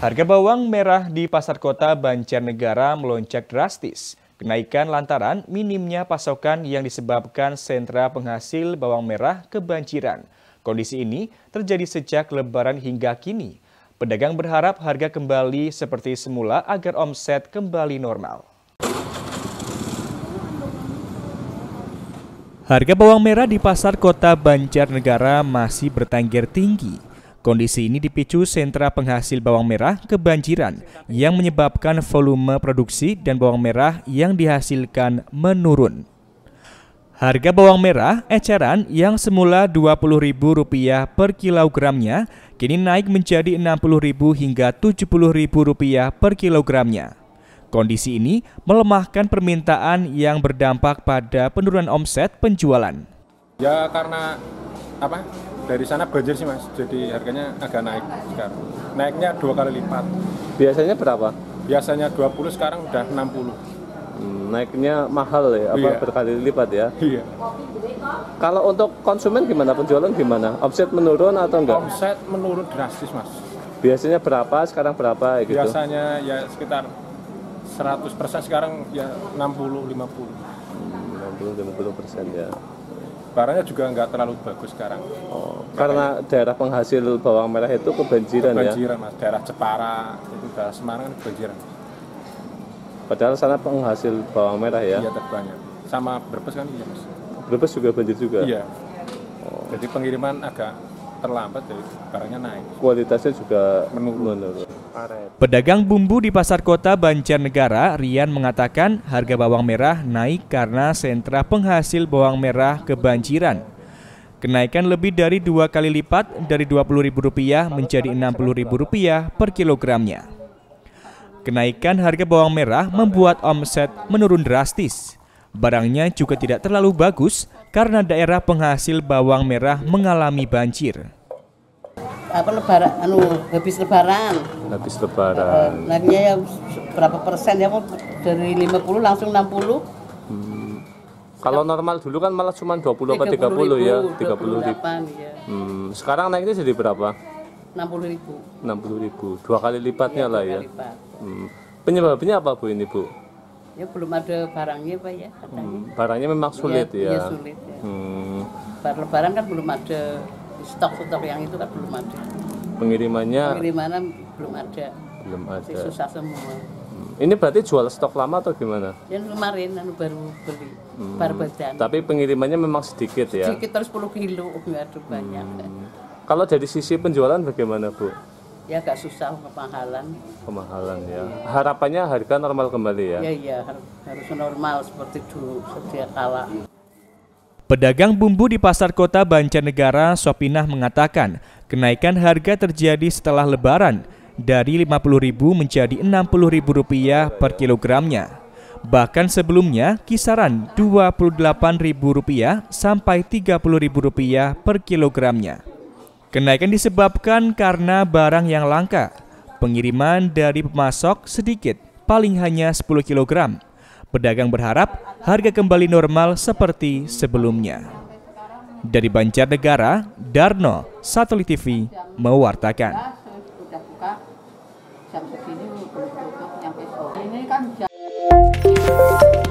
Harga bawang merah di pasar kota Banjarnegara melonjak drastis. Kenaikan lantaran minimnya pasokan yang disebabkan sentra penghasil bawang merah kebanjiran. Kondisi ini terjadi sejak lebaran hingga kini. Pedagang berharap harga kembali seperti semula agar omset kembali normal. Harga bawang merah di pasar kota Banjarnegara masih bertangger tinggi. Kondisi ini dipicu sentra penghasil bawang merah kebanjiran yang menyebabkan volume produksi dan bawang merah yang dihasilkan menurun. Harga bawang merah eceran yang semula Rp20.000 per kilogramnya kini naik menjadi Rp60.000 hingga Rp70.000 per kilogramnya. Kondisi ini melemahkan permintaan yang berdampak pada penurunan omset penjualan. Ya karena apa? dari sana banjir sih mas jadi harganya agak naik sekarang naiknya dua kali lipat biasanya berapa biasanya 20 sekarang udah 60 hmm, naiknya mahal ya, apa iya. berkali lipat ya. Iya. Kalau untuk konsumen gimana penjualan gimana? Omset menurun atau enggak? Omset menurun drastis mas. Biasanya berapa? Sekarang berapa? Gitu. Biasanya ya sekitar 100 persen sekarang ya 60 50. 60 50 persen ya barangnya juga nggak terlalu bagus sekarang. Oh, karena daerah penghasil bawang merah itu kebanjiran, kebanjiran ya? Kebanjiran mas, daerah Jepara, itu daerah Semarang kan kebanjiran. Padahal sana penghasil bawang merah ya? Iya terbanyak, sama Brebes kan iya mas. Brebes juga banjir juga? Iya. Oh. Jadi pengiriman agak terlambat, jadi barangnya naik. Kualitasnya juga menurun. menurun. Pedagang bumbu di pasar kota Banjarnegara, Rian mengatakan harga bawang merah naik karena sentra penghasil bawang merah kebanjiran. Kenaikan lebih dari dua kali lipat dari Rp20.000 menjadi Rp60.000 per kilogramnya. Kenaikan harga bawang merah membuat omset menurun drastis. Barangnya juga tidak terlalu bagus karena daerah penghasil bawang merah mengalami banjir apa lebaran anu habis lebaran habis lebaran uh, eh, naiknya ya berapa persen ya dari 50 langsung 60 hmm. kalau normal dulu kan malah cuma 20 atau 30, 30 ya 30 ribu ya. Iya. Hmm. sekarang naiknya jadi berapa 60 ribu 60 ribu dua kali lipatnya iya, ya, lah ya hmm. penyebabnya apa Bu ini Bu ya belum ada barangnya Pak ya katanya. Hmm. barangnya memang iya, sulit ya, ya. ya sulit ya. Hmm. lebaran kan belum ada stok-stok yang itu kan belum ada pengirimannya pengirimannya belum ada belum ada Masih susah semua hmm. ini berarti jual stok lama atau gimana? Yang kemarin anu baru beli hmm. baru badan. Tapi pengirimannya memang sedikit, sedikit ya. Sedikit terus 10 kilo, aduh banyak. Hmm. Kalau dari sisi penjualan bagaimana, Bu? Ya agak susah pemahalan. Pemahalan ya. Harapannya harga normal kembali ya. ya iya, iya, harus normal seperti dulu setiap kala. Pedagang bumbu di pasar kota Banjarnegara, Sopinah mengatakan, kenaikan harga terjadi setelah lebaran dari Rp50.000 menjadi Rp60.000 per kilogramnya. Bahkan sebelumnya kisaran Rp28.000 sampai Rp30.000 per kilogramnya. Kenaikan disebabkan karena barang yang langka. Pengiriman dari pemasok sedikit, paling hanya 10 kilogram Pedagang berharap harga kembali normal seperti sebelumnya. Dari Banjarnegara, Darno, Satelit TV, mewartakan. Jam segini belum tutup, sore. Ini kan jam...